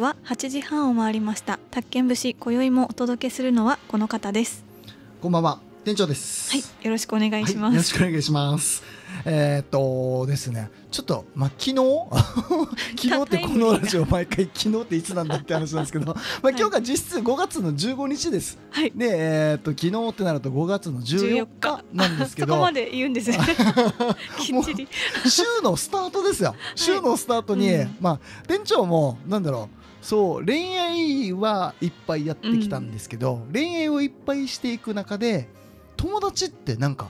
は8時半を回りました宅建節今宵もお届けするのはこの方ですこんばんは店長ですはいよろしくお願いします、はい、よろしくお願いしますえー、っとですねちょっとまあ昨日 昨日ってこのラジオ毎回昨日っていつなんだって話なんですけど まあ今日が実質5月の15日です、はい、でえー、っと昨日ってなると5月の14日なんですけどそこまで言うんですね きっちり週のスタートですよ週のスタートに、はいうん、まあ店長もなんだろうそう恋愛はいっぱいやってきたんですけど、うん、恋愛をいっぱいしていく中で友達ってなんか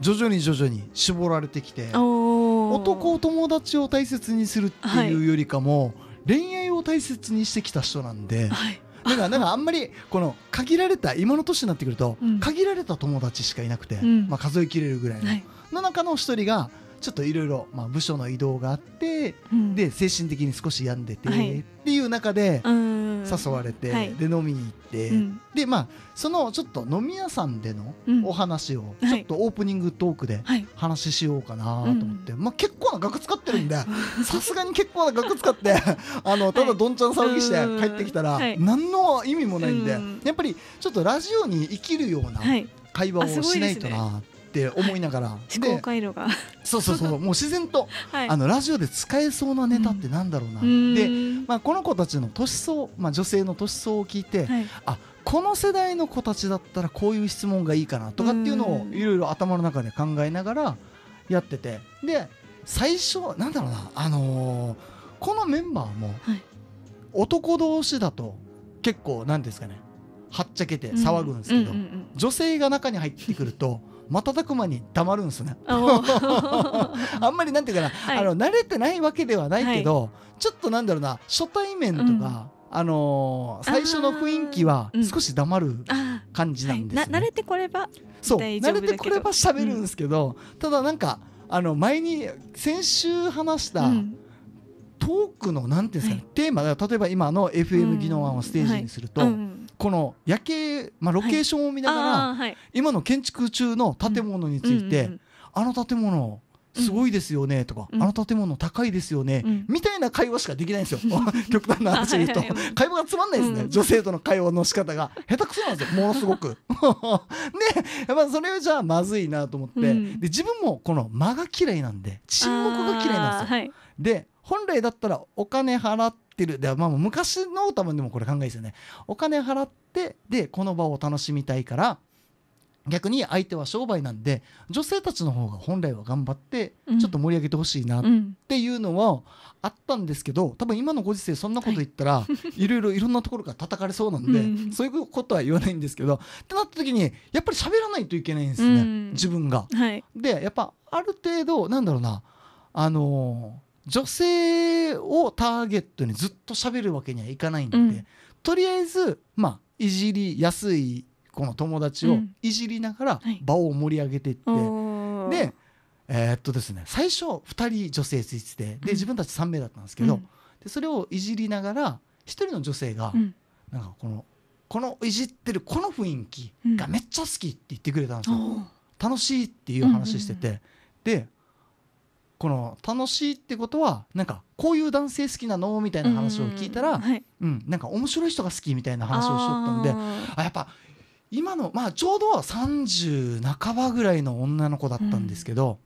徐々に徐々に絞られてきて男友達を大切にするっていうよりかも、はい、恋愛を大切にしてきた人なんで、はい、なんかなんかあんまりこの限られた今の年になってくると、限られた友達しかいなくて、うん、まあ、数えきれるぐらいの、はい、の中の一人が「ちょっといろいろ部署の移動があって、うん、で精神的に少し病んでて、はい、っていう中で誘われて、はい、で飲みに行って、うん、でまあそのちょっと飲み屋さんでのお話を、ちょっとオープニングトークで話しようかなと思って、まあ、結構な額使ってるんで さすがに結構な額使ってあのただどんちゃん騒ぎして帰ってきたら、何の意味もないんで、やっぱりちょっとラジオに生きるような会話をしないとなって。って思いながら、はい、思考回路がそうそうそう もう自然と、はい、あのラジオで使えそうなネタってなんだろうな、うん、で、まあ、この子たちの年相、まあ、女性の年相を聞いて、はい、あこの世代の子たちだったらこういう質問がいいかなとかっていうのをいろいろ頭の中で考えながらやっててで最初なんだろうな、あのー、このメンバーも男同士だと結構なんですかねはっちゃけて騒ぐんですけど、女性が中に入ってくると瞬く間に黙るんですね。あんまりなんていうかな、はい、あの慣れてないわけではないけど、はい、ちょっとなんだろうな初対面とか、うん、あのー、最初の雰囲気は少し黙る感じなんです、ねうんはい、慣れてこればそう慣れてこれば喋るんですけど、うん、ただなんかあの前に先週話した、うんトークのなんていうんですかね、はい、テーマが例えば今の FM 技能案をステージにすると、はいうん、この夜景、まあ、ロケーションを見ながら、はい、今の建築中の建物について、うんうんうん、あの建物すごいですよねとか、うん、あの建物高いですよね、うん、みたいな会話しかできないんですよ、極端な話で言うと 会話がつまんないですね、うん、女性との会話の仕方が下手くそなんですよものすごく。で、まあ、それじゃあまずいなと思って、で自分もこの間が嫌いなんで沈黙が嫌いなんですよ。で本来だったらお金払ってるでまあ昔の多分でもこれ考えですよねお金払ってでこの場を楽しみたいから逆に相手は商売なんで女性たちの方が本来は頑張ってちょっと盛り上げてほしいなっていうのはあったんですけど多分今のご時世そんなこと言ったら いろいろいろんなところから叩かれそうなんで、うん、そういうことは言わないんですけどってなった時にやっぱり喋らないといけないんですね、うん、自分が。はい、でやっぱある程度なんだろうなあのー女性をターゲットにずっと喋るわけにはいかないんで、うん、とりあえずまあいじりやすいこの友達をいじりながら場を盛り上げていって、はい、でえー、っとですね最初2人女性ついててで自分たち3名だったんですけど、うん、でそれをいじりながら1人の女性が、うん、なんかこのこのいじってるこの雰囲気がめっちゃ好きって言ってくれたんですよ、楽しいっていう話してて、でこの楽しいってことはなんかこういう男性好きなのみたいな話を聞いたら、うん、うん、なんか面白い人が好きみたいな話をしとったんであやっぱ今の、まあ、ちょうど30半ばぐらいの女の子だったんですけど、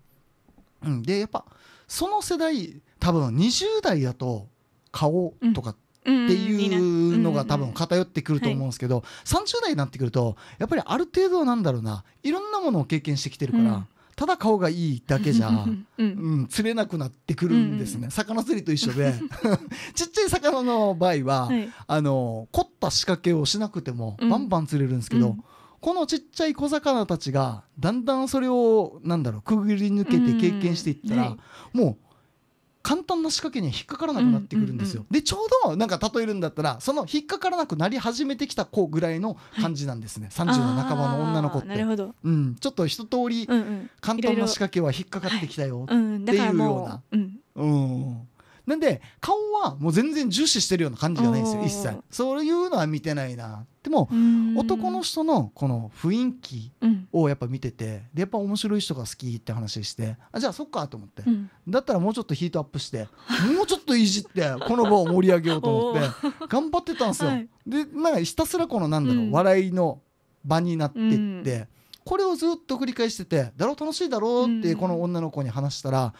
うん、うん、でやっぱその世代多分20代だと顔とか、っていうのが多分偏ってくると思うんですけど、30代になってくるとやっぱりある程度なんだろうないろんなものを経験してきてるから、ただ顔がいいだけじゃ、うん、うん、釣れなくなってくるんですね、うんうん、魚釣りと一緒で ちっちゃい魚の場合は、はい、あの凝った仕掛けをしなくてもバンバン釣れるんですけど、うん、このちっちゃい小魚たちがだんだんそれをなんだろうくぐり抜けて経験していったら、もう簡単な仕掛けに引っかからなくなってくるんですよ。でちょうどなんか例えるんだったらその引っかからなくなり始めてきた子ぐらいの感じなんですね、はい、30の半ばの女の子って。うん、ちょっと一通り簡単な仕掛けは引っかかってきたよっていうような。うん、なんで顔はもう全然重視してるような感じがないんですよ一切そういうのは見てないなでも男の人のこの雰囲気をやっぱ見てて、でやっぱ面白い人が好きって話してあじゃあそっかと思って、うん、だったらもうちょっとヒートアップしてもうちょっといじって この場を盛り上げようと思って頑張ってたんですよ。はい、でまあひたすらこのなんだろう、うん、笑いの場になっていって、これをずっと繰り返してて「だろ楽しいだろ」ってこの女の子に話したら。うん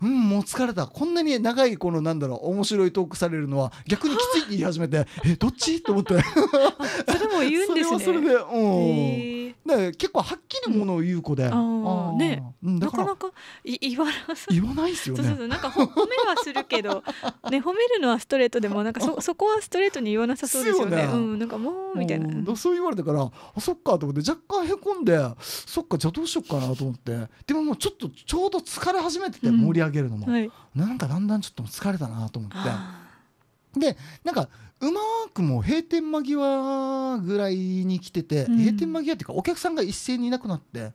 うんもう疲れたこんなに長いこのなんだろう面白いトークされるのは逆にきついって言い始めて えどっちと思って それも言うんですねそれはそれでうんで結構はっきりものを言う子で、うん、あね、なかなかい言わな言わないですよねそうそうなんか褒めはするけど、ね、褒めるのはストレートでもなんかそ そこはストレートに言わなさそうですよね、ね、うんなんかもうみたいな、うん、そう言われたからあそっかと思って若干へこんでそっかじゃあどうしようかなと思ってでももうちょっとちょうど疲れ始めてて盛り上げ上げるのも、はい、なんかだんだんちょっと疲れたなと思ってでなんかうまくもう閉店間際ぐらいに来てて、うん、閉店間際っていうかお客さんが一斉にいなくなって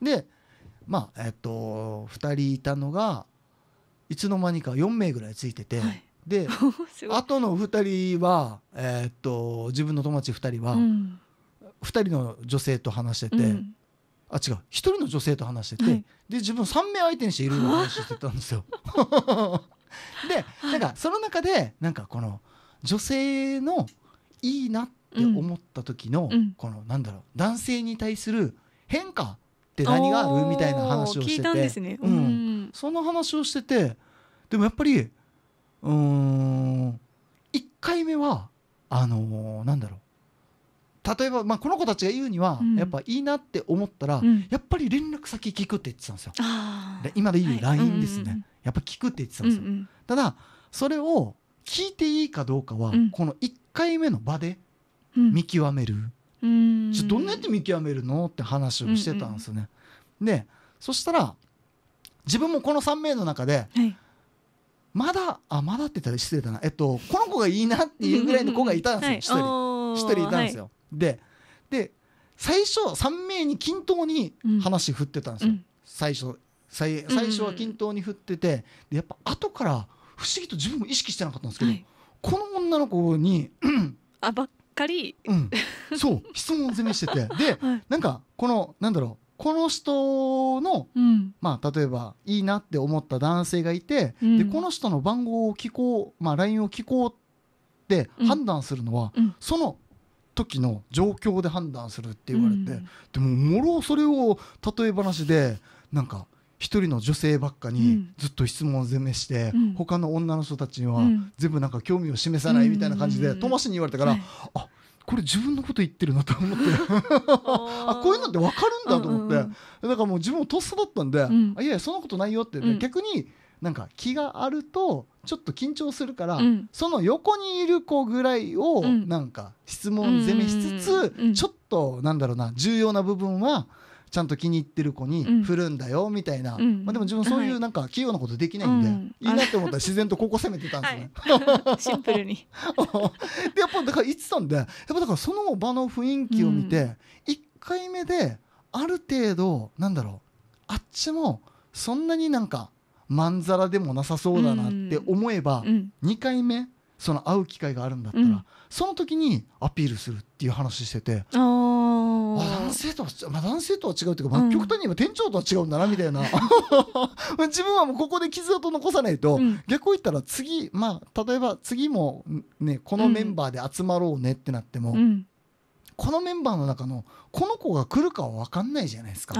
でまあえっと2人いたのがいつの間にか4名ぐらいついてて。はいであと の2人は、えっと自分の友達2人は、うん、2人の女性と話してて、うん、あ違う一人の女性と話してて、はい、で自分3名相手にしていろいろ話してたんですよ。でなんかその中でなんかこの女性のいいなって思った時の、うん、このなんだろう男性に対する変化って何があるみたいな話をしてて、ね、うん、うん、その話をしててでもやっぱりうん1回目はあのー、なんだろう例えば、まあ、この子たちが言うには、うん、やっぱいいなって思ったら、うん、やっぱり連絡先聞くって言ってたんですよ。で今で言う LINE ですね、はいうんうん、やっぱ聞くって言ってたんですよ。うんうん、ただそれを聞いていいかどうかは、うん、この1回目の場で見極める、うん、どんなやって見極めるのって話をしてたんですよね。うんうん、でそしたら自分もこの3名の中で、はい、まだあまだって言ったら失礼だな、えっと、この子がいいなっていうぐらいの子がいたんですよ、はい、人。1人いたんですよ、はいでで最初3名に均等に話振ってたんですよ、うん、最初最最初は均等に振っててでやっぱ後から不思議と自分も意識してなかったんですけど、はい、この女の子にあばっかり、うん、そう質問攻めしてて で、はい、なんかこのなんだろうこの人の、うん、まあ、例えばいいなって思った男性がいて、うん、でこの人の番号を聞こう、まあ、LINE を聞こうって判断するのは、うん、その時の状況で判断するって言われて、でももろそれを例え話でなんか一人の女性ばっかにずっと質問攻めして、うん、他の女の人たちには全部なんか興味を示さないみたいな感じでましに言われたから、はい、あこれ自分のこと言ってるなと思ってあ こういうのって分かるんだと思って、うんうん、だからもう自分もとっさだったんで、うん、あいやいやそんなことないよって、ね、逆になんか気があるとちょっと緊張するから、うん、その横にいる子ぐらいをなんか質問攻めしつつ、ちょっとなんだろうな重要な部分はちゃんと気に入ってる子に振るんだよみたいな、うん、まあ、でも自分そういうなんか器用なことできないんで、はい、いいなって思ったら自然とここ攻めてたんですね。シンプルにでやっぱだから言ってたんでやっぱだからその場の雰囲気を見て、うん、1回目である程度なんだろうあっちもそんなになんかまんざらでもなさそうだなって思えば、2回目その会う機会があるんだったら、その時にアピールするっていう話してて。男性とは、まあ、男性とは違うというか、まあ、極端に言えば店長とは違うんだなみたいな、自分はもうここで傷跡残さないと、うん、逆を言ったら次、まあ、例えば次も、ね、このメンバーで集まろうねってなっても、うん、このメンバーの中のこの子が来るかは分かんないじゃないですか。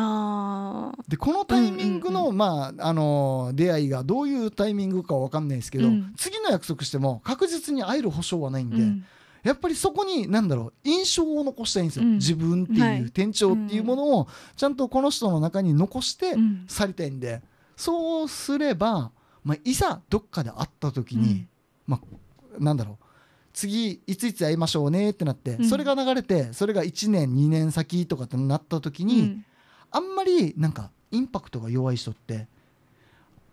でこのタイミングの、まあ、あの出会いがどういうタイミングかは分かんないですけど、うん、次の約束しても確実に会える保証はないんで。うんやっぱりそこに何だろう印象を残したいんですよ、うん、自分っていう、はい、店長っていうものをちゃんとこの人の中に残して去りたいんで、うん、そうすれば、まあ、いざどっかで会った時に、うん、まあ、なんだろう次いついつ会いましょうねってなって、うん、それが流れてそれが1年2年先とかってなった時に、うん、あんまりなんかインパクトが弱い人って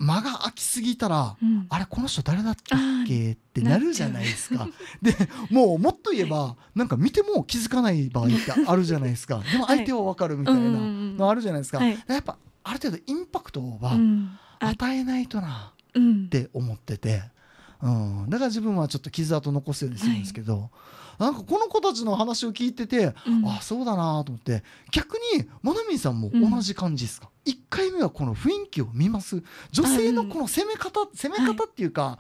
間が空きすぎたら、うん、あれこの人誰だったっけってなるじゃないですか でもうもっと言えばなんか見ても気づかない場合ってあるじゃないですかでも相手は分かるみたいなのあるじゃないですかはい、やっぱある程度インパクトは与えないとなって思ってて。うん、だから自分はちょっと傷跡残すようにするんですけど、はい、なんかこの子たちの話を聞いてて、うん、あそうだなと思って逆にまなみさんも同じ感じですか、うん、1回目はこの雰囲気を見ます女性のこの攻め方、攻め方っていうか、は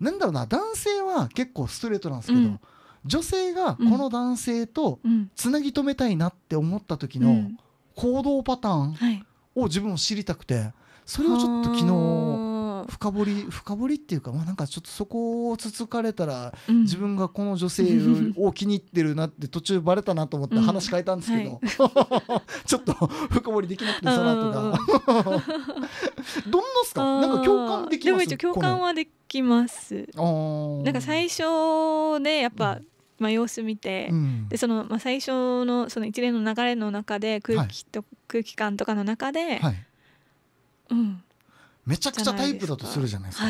い、なんだろうな男性は結構ストレートなんですけど、うん、女性がこの男性とつなぎ止めたいなって思った時の行動パターンを自分も知りたくてそれをちょっと昨日。深掘り深掘りっていうか、まあ、なんかちょっとそこをつつかれたら、うん、自分がこの女性を気に入ってるなって途中バレたなと思って話変えたんですけど、はい、ちょっと深掘りできなくてその後が どんなすかなんか共感できますでも一応共感はできますなんか最初でやっぱ、うんまあ、様子見て、うん、でそのまあ、最初のその一連の流れの中で空気と、はい、空気感とかの中で、はい、うんめちゃくちゃタイプだとするじゃないですか。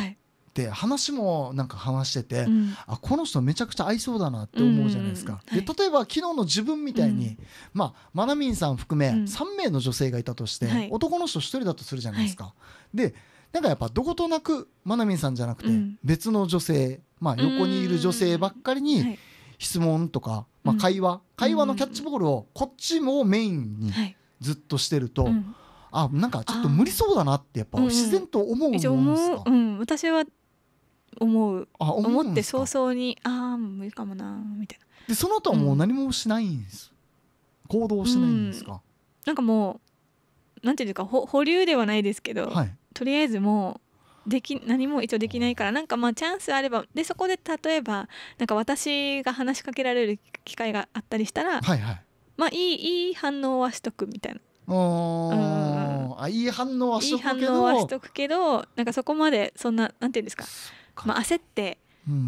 で話もなんか話してて、うん、あこの人めちゃくちゃ合いそうだなって思うじゃないですか、うん、で例えば昨日の自分みたいに、うん、まあ、マナミンさん含め3名の女性がいたとして、うん、男の人1人だとするじゃないですか、はい、でなんかやっぱどことなくマナミンさんじゃなくて別の女性、まあ、横にいる女性ばっかりに質問とか、まあ、会話、会話のキャッチボールをこっちもメインにずっとしてると。あなんかちょっと無理そうだなってやっぱ自然と思うんですか、うんうん、私は思うあ思って早々にああ無理かもなみたいなでその後はもう何もしないんです、うん、行動しないんですか、うん、なんかもうなんていうかほ保留ではないですけど、はい、とりあえずもうでき何も一応できないからなんかまあチャンスあればでそこで例えばなんか私が話しかけられる機会があったりしたら、はいはい、まあいいいい反応はしとくみたいなうん、あいい反応はしとくけどいい反応はしとくけどなんかそこまでそんななんていうんですかまあ、焦って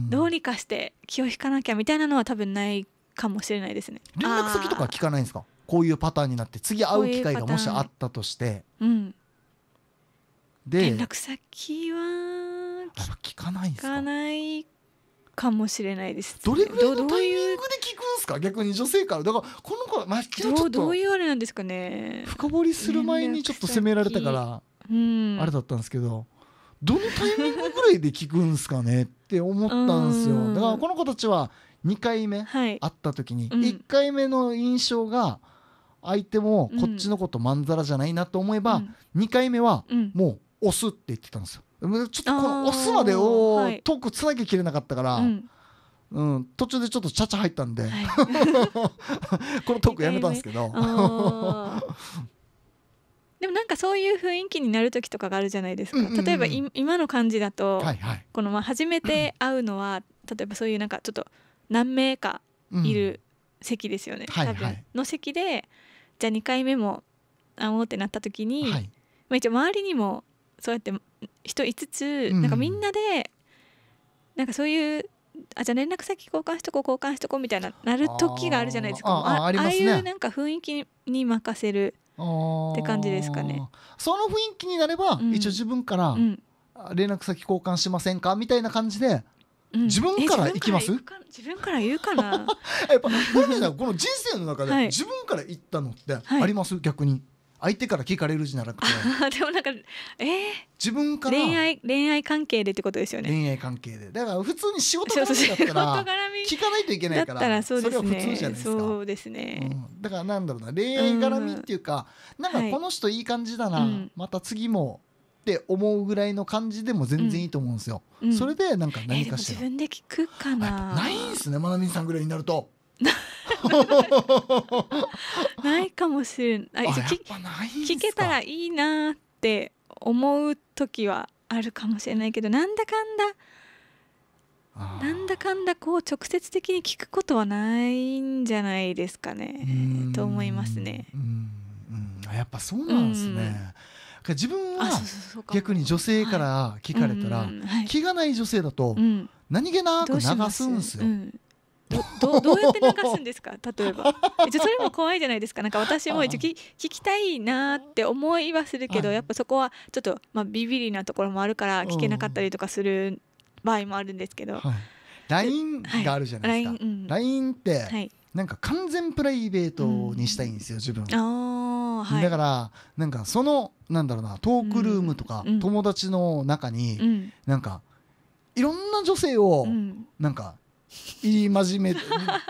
どうにかして気を引かなきゃみたいなのは多分ないかもしれないですね。連絡先とか聞かないんですかこういうパターンになって次会う機会がもしあったとして。うううん、で連絡先は聞かないかもしれないです、ね、どれぐらいのタイミングでか逆に女性からだからこの子は、まあ、ちょっとどういうあれなんですかね深掘りする前にちょっと責められたから、うん、あれだったんですけどどのタイミングぐらいで聞くんですかね って思ったんですよだからこの子たちは2回目会った時に、は1回目の印象が相手もこっちのことまんざらじゃないなと思えば、う2回目はもう押すって言ってたんですよ。ちょっとこの押すまでをトークつなげきれなかったから、うんうん、途中でちょっとちゃちゃ入ったんで、はい、このトークやめたんですけどでもなんかそういう雰囲気になる時とかがあるじゃないですか、うんうんうん、例えば今の感じだと、はいはい、このまあ初めて会うのは、うん、例えばそういうなんかちょっと何名かいる席ですよね、うん、多分、はいはい、の席でじゃあ2回目も会おうってなった時に、はい、まあ、一応周りにもそうやって人5つ、うん、なんかみんなでなんかそういうあじゃあ連絡先交換しとこう交換しとこうみたいななる時があるじゃないですかああ、ね、ああいうなんか雰囲気に任せるって感じですかねその雰囲気になれば、うん、一応自分から連絡先交換しませんかみたいな感じで、うん、自分から行きます自分から言うかな やっぱこれねこの人生の中で自分から行ったのってあります、はい、逆に相手から聞かれるじゃなくて でもなんかえー、自分から恋愛恋愛関係でってことですよね恋愛関係でだから普通に仕事絡みだったら聞かないといけないからそ,、れは普通じゃないですかそうですね、うん、だからなんだろうな恋愛絡みっていうか、うなんかこの人いい感じだな、はい、また次もって思うぐらいの感じでも全然いいと思うんですよ、うんそれでなんか何かしら、えー、自分で聞くかなないんですねまなみさんぐらいになると ないかもしれない聞けたらいいなって思う時はあるかもしれないけどなんだかんだなんだかんだこう直接的に聞くことはないんじゃないですかねと思いますね。うんやっぱそうなんですね。自分は逆に女性から聞かれたら、気がない女性だと何気なく流すんですよ。どどうやって流すんですか例えばじゃ それも怖いじゃないですかなんか私も一応聞きたいなって思いはするけどやっぱそこはちょっと、まあ、ビビりなところもあるから聞けなかったりとかする場合もあるんですけど、はい、LINE があるじゃないですか、はい、LINE,、うん、LINE って、はいなんか完全プライベートにしたいんですよ、うん、自分、はい、だからなんかそのなんだろうなトークルームとか、うん、友達の中に、うん、なんかいろんな女性を、うん、なんか言い言っ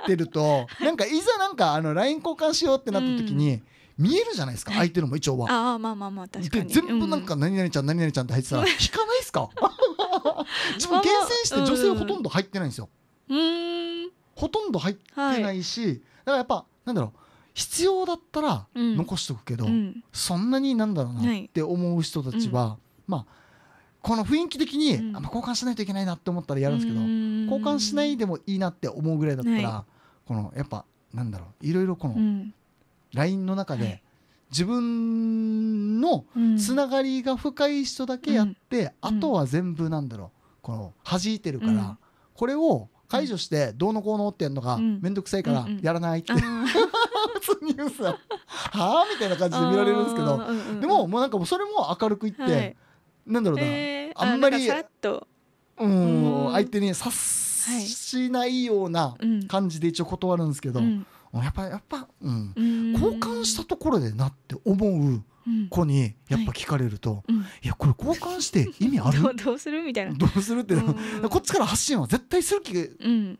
てると なんかいざなんかあの LINE 交換しようってなった時に、見えるじゃないですか相手のも一応は。ああまあまあまあ確かに。全部なんか何々ちゃん、何々ちゃんって入ってたら引かないっすか 自分厳選して女性ほとんど入ってないんですよ。うんほとんど入ってないし、はい、だからやっぱなんだろう必要だったら残しとくけど、うん、そんなになんだろうなって思う人たちは、うん、まあこの雰囲気的に、うん、あ交換しないといけないなって思ったらやるんですけど交換しないでもいいなって思うぐらいだったら、はい、このやっぱなんだろういろいろこの LINE の中で、自分のつながりが深い人だけやって、うん、あとは全部なんだろうこの弾いてるから、うん、これを解除してどうのこうのってやるのが面倒くさいからやらないって、うんうん、普通に言うんはあみたいな感じで見られるんですけどでももうなんかそれも明るく言って。はいなんだろうな、えー、あんまりうん相手に察しないような感じで一応断るんですけど、うん、やっぱやっぱ、うん、交換したところでなって思う子にやっぱ聞かれると、うんはい、いやこれ交換して意味ある どうするみたいなどうするって、こっちから発信は絶対する気が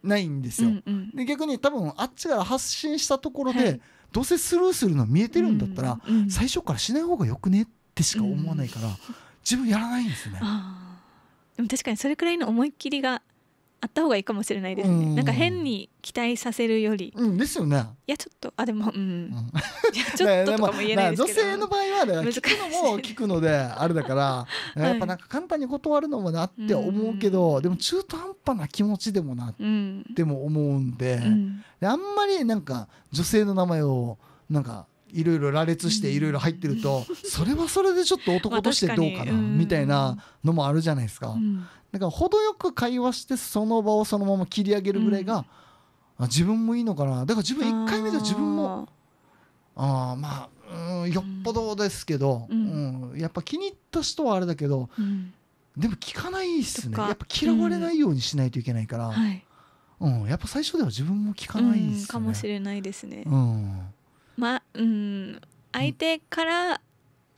ないんですよ。うんうん、で逆に多分あっちから発信したところで、はい、どうせスルーするの見えてるんだったら、最初からしない方がよくねってしか思わないから。自分やらないんですねでも確かにそれくらいの思いっきりがあった方がいいかもしれないですね、うん、なんか変に期待させるより、うん、ですよねいやちょっとあでもうん、いやちょっととかも言えないですけど、女性の場合はね聞くのも聞くので あれだから、はい、やっぱなんか簡単に断るのもなって思うけど、うん、でも中途半端な気持ちでもなっても思うんでで、あんまりなんか女性の名前をなんかいろいろ羅列していろいろ入ってると、それはそれでちょっと男としてどうかなみたいなのもあるじゃないですか、だから程よく会話してその場をそのまま切り上げるぐらいが、う自分もいいのかなだから自分1回目で自分もああまあ、うん、よっぽどですけど、うんやっぱ気に入った人はあれだけど、でも聞かないっすねやっぱ嫌われないようにしないといけないから、うんやっぱ最初では自分も聞かないっすね、かもしれないですね、うんまあうん相手から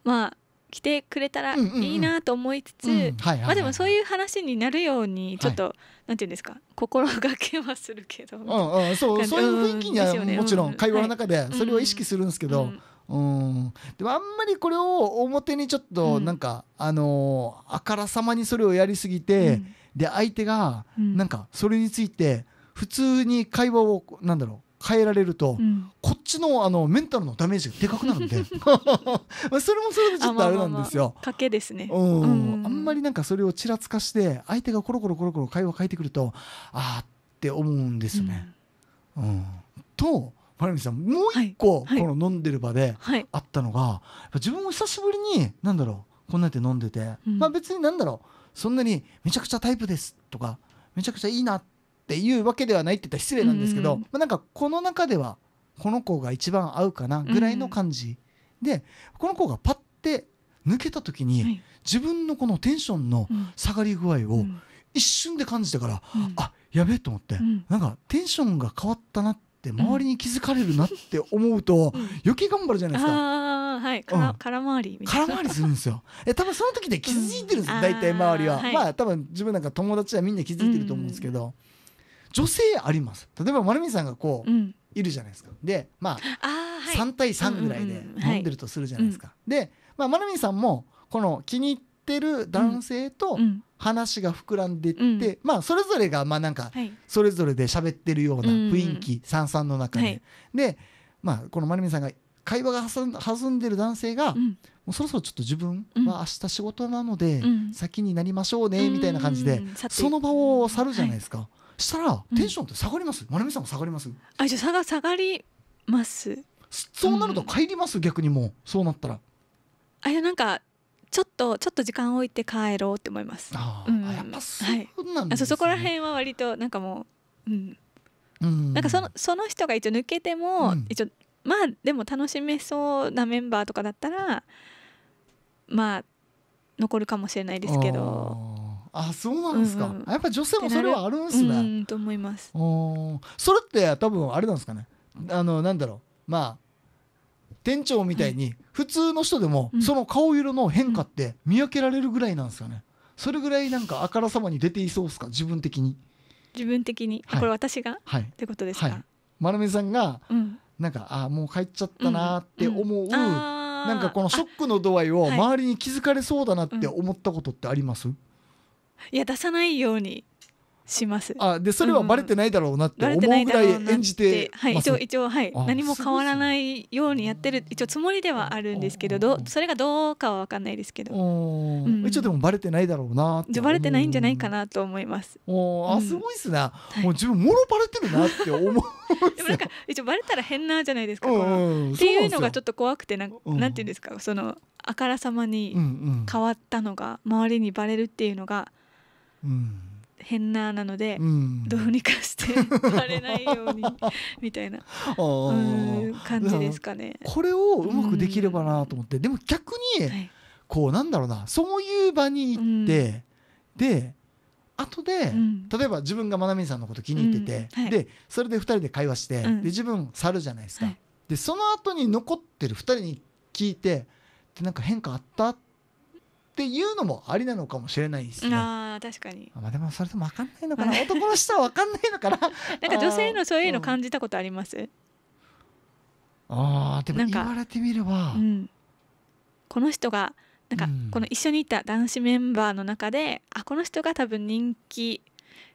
まあ来てくれたらいいなと思いつつ、まあでもそういう話になるようにちょっと、はい、なんていうんですか心がけはするけど、うんうん、そうそういう雰囲気にはもちろん会話の中でそれを意識するんですけど、うん、でもあんまりこれを表にちょっとなんか、うん、あのー、あからさまにそれをやりすぎて、うん、で相手がなんかそれについて普通に会話をなんだろう変えられると、うん、こっちのあのメンタルのダメージがでかくなるんで それもそれでちょっとあれなんですよ。ままあ賭けですね、うん、あんまりなんかそれをちらつかして相手がコロコロコロコロ会話変えてくるとああって思うんですね。うん、うん、とパラミさんもう一個、はい、この飲んでる場であったのが、はい、自分も久しぶりに何だろうこんなやって飲んでて、まあ別に何だろうそんなにめちゃくちゃタイプですとかめちゃくちゃいいなってっていうわけではないって言ったら失礼なんですけど、うん、まあ、なんかこの中ではこの子が一番合うかなぐらいの感じ、うん、でこの子がパッて抜けた時に、はい、自分のこのテンションの下がり具合を一瞬で感じたから、うん、あやべえと思って、うん、なんかテンションが変わったなって。周りに気づかれるなって思うと、余計頑張るじゃないですか。あはい、うん、空回りみたいな。空回りするんですよ。え、多分その時で気づいてるんです。大体周りは、まあ、多分自分なんか友達はみんな気づいてると思うんですけど。女性あります例えば丸見さんがこう、うん、いるじゃないですかでまああ、はい、3対3ぐらいで飲んでるとするじゃないですか、うんうんはい、で、まあ、丸見さんもこの気に入ってる男性と話が膨らんでって、うん、まあそれぞれがまあなんかそれぞれで喋ってるような雰囲気、さ、う、さん、の中で、はい、で、まあ、この丸見さんが会話が弾んでる男性が、うん、もうそろそろちょっと自分は明日仕事なので、先になりましょうねみたいな感じで、その場を去るじゃないですか。はいしたらテンションって下がります、まなみさんも下がりますあじゃあ下が下がりますそうなると帰ります、逆にもうそうなったらあいやなんかちょっとちょっと時間置いて帰ろうって思いますあ、うん、やっぱそうなんですね、はい、そこら辺は割となんかもううんなんかそのその人が一応抜けても、うん、一応まあでも楽しめそうなメンバーとかだったらまあ残るかもしれないですけどあそうなんですか、うんうん、やっぱり女性もそれはあるんですね。うんと思いますおそれって多分あれなんですかねあのなんだろうまあ店長みたいに普通の人でもその顔色の変化って見分けられるぐらいなんですかねそれぐらいなんかあからさまに出ていそうですか自分的に自分的に、はい、これ私が、はい、ってことですか、はい、まなみさんが、うん、なんかあもう帰っちゃったなって思う、うんうん、なんかこのショックの度合いを周りに気づかれそうだなって思ったことってあります、いや出さないようにしますあでそれはバレてないだろうなって思うぐらい演じて、うん、はい、一応一応はい何も変わらないようにやってる一応つもりではあるんですけどどそれがどうかは分かんないですけど、うん、一応でもバレてないだろうなってバレてないんじゃないかなと思いますおあすごいっすね、うん、もう自分もろバレてるなって思うでもなんか一応バレたら変なじゃないですか、っていうのがちょっと怖くてなんなんていうんですかそのあからさまに変わったのが周りにバレるっていうのが、変ななので、どうにかしてバレないように みたいな感じですかね。これをうまくできればなと思って、でも逆に、はい、こうなんだろうなそういう場に行って、で後で、うん、例えば自分がまなみさんのこと気に入ってて、うんはい、でそれで2人で会話して、うん、で自分去るじゃないですか、はい、でその後に残ってる2人に聞いてでなんか変化あったってっていうのもありなのかもしれないですね。あ確かに。まあでもそれともわかんないのかな。男の人はわかんないのかな。なんか女性のそういうの感じたことあります？ああでも言われてみれば、うん、この人がなんかこの一緒にいた男子メンバーの中で、うん、あこの人が多分人気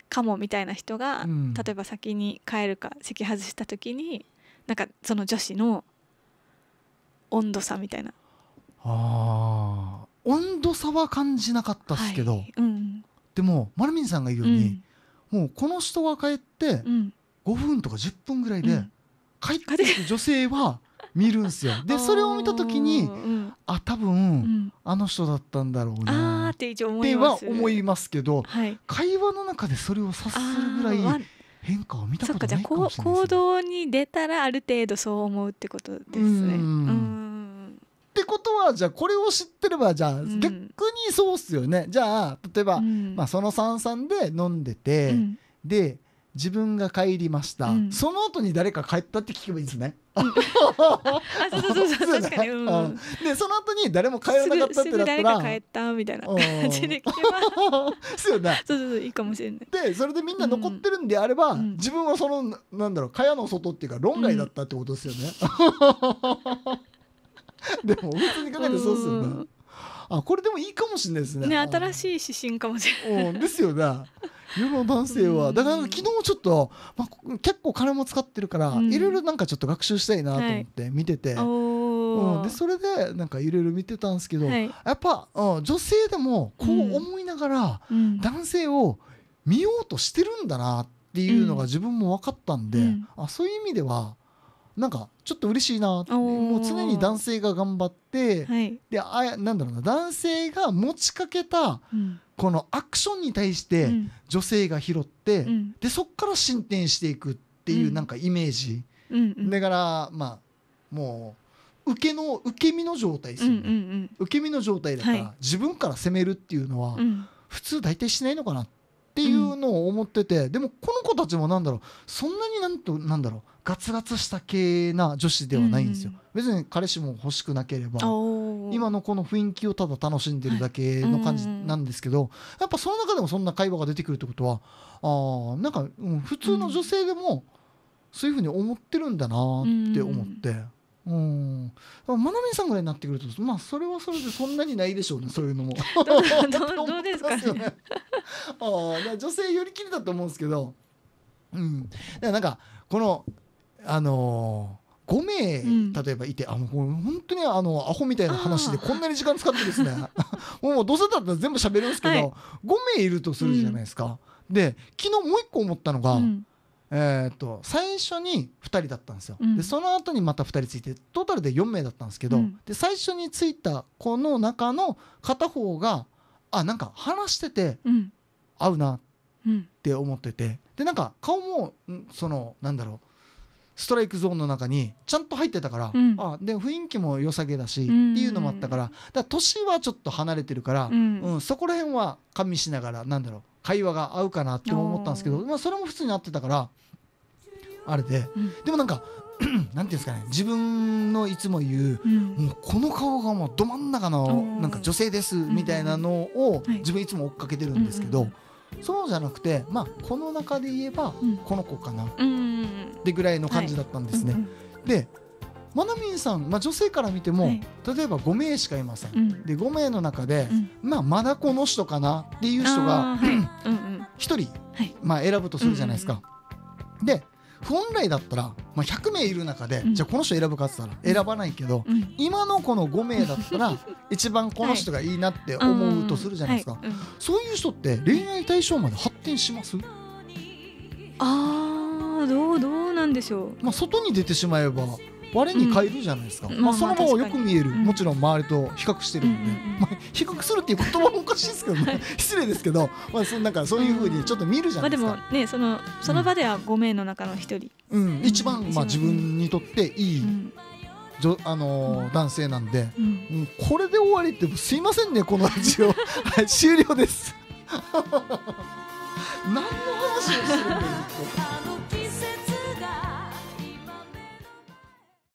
かもみたいな人が、うん、例えば先に帰るか席外した時になんかその女子の温度差みたいな。ああ温度差は感じなかったですけど、はいうん、でも丸水さんが言うように、うん、もうこの人が帰って5分とか10分ぐらいで帰ってくる女性は見るんですよ。でそれを見た時にあ多分、あの人だったんだろうなっては思いますけど、はい、会話の中でそれを察するぐらい。変化を見たことないかもしれないです、ね、行動に出たらある程度そう思うってことですね。うんことはじゃあこれを知ってればじゃあ、逆にそうっすよねじゃあ例えば、うん、まあ、その三三で飲んでて、で自分が帰りました、その後に誰か帰ったって聞けばいいですね。あそうそうそうそう確うん、でその後に誰も帰らなかったってなったら誰か帰ったみたいな感じで聞けば そうそうそういいかもしれないでそれでみんな残ってるんであれば、自分はそのなんだろう蚊帳の外っていうか論外だったってことですよね、でも普通に考えてそうっすよねあこれでもいいかもしれないですねね新しい指針かもしれない、ですよね世の男性はだから昨日ちょっと、まあ、結構金も使ってるからいろいろなんかちょっと学習したいなと思って見てて、はい、うん、でそれでなんかいろいろ見てたんですけど、はい、やっぱ、うん、女性でもこう思いながら、男性を見ようとしてるんだなっていうのが自分も分かったんで、あそういう意味ではなんかちょっと嬉しいなってもう常に男性が頑張って、はい、であなんだろうな男性が持ちかけた、このアクションに対して女性が拾って、うん、でそこから進展していくっていうなんかイメージ、うんだからまあもう受けの受け身の状態ですよね、うんうんうん、受け身の状態だから、はい、自分から攻めるっていうのは、普通大体しないのかなってっていうのを思ってて、うん、でもこの子たちもなんだろうそんなになんとなんだろうガツガツした系な女子ではないんですよ、うん、別に彼氏も欲しくなければ今のこの雰囲気をただ楽しんでるだけの感じなんですけど、はい、やっぱその中でもそんな会話が出てくるってことはあなんか普通の女性でもそういうふうに思ってるんだなって思って。うん、まなみさんぐらいになってくると、まあ、それはそれでそんなにないでしょうね、そういうのも。どう、どう ですかね。ああ、女性よりきりだと思うんですけど。うん、なんか、この、あのー5名、例えばいて、あの本当にあのアホみたいな話でこんなに時間使ってですね もうどうせだったら全部喋るんですけど、はい、5名いるとするじゃないですか。うん、で昨日もう一個思ったのが、うん、えー、と最初に2人だったんですよ、うん、でその後にまた2人ついてトータルで4名だったんですけど、うん、で最初についた子の中の片方があなんか話してて、合うなって思ってて、でなんか顔もそのなんだろうストライクゾーンの中にちゃんと入ってたから、うん、あで雰囲気も良さげだし、っていうのもあったからだ年はちょっと離れてるから、うんそこら辺は加味しながらなんだろう会話が合うかなって思ったんですけど、まあ、それも普通に合ってたからあれで、うん、でもなんか なんていうんですかね自分のいつも言ううん、もうこの顔がもうど真ん中のなんか女性ですみたいなのを自分いつも追っかけてるんですけど、うんはい、そうじゃなくて、まあ、この中で言えばこの子かな、うん、ってぐらいの感じだったんですね。はいでまなみんさん、まあ、女性から見ても、はい、例えば5名しかいません、うん、で5名の中で、まあ、まだこの人かなっていう人が、はい、1人、まあ、選ぶとするじゃないですか。で本来だったらまあ、100名いる中で、じゃあこの人選ぶかって言ったら選ばないけど、今のこの5名だったら 一番この人がいいなって思うとするじゃないですか、そういう人って恋愛対象まで発展しますあどうどうなんでしょう、まあ、外に出てしまえば我に変えるじゃないですか、まあ、そのままよく見える、もちろん周りと比較してるんで、まあ、比較するっていう言葉もおかしいですけど、ね、失礼ですけど、まあ、そなんかそういうふうにちょっと見るじゃないですか、まあ、でもねそのその場では5名の中の1人、うん一番、まあ、自分にとっていい、じょあの男性なんで、これで終わりってすいませんねこのラジオ はい終了です 何の話をしてるんだよ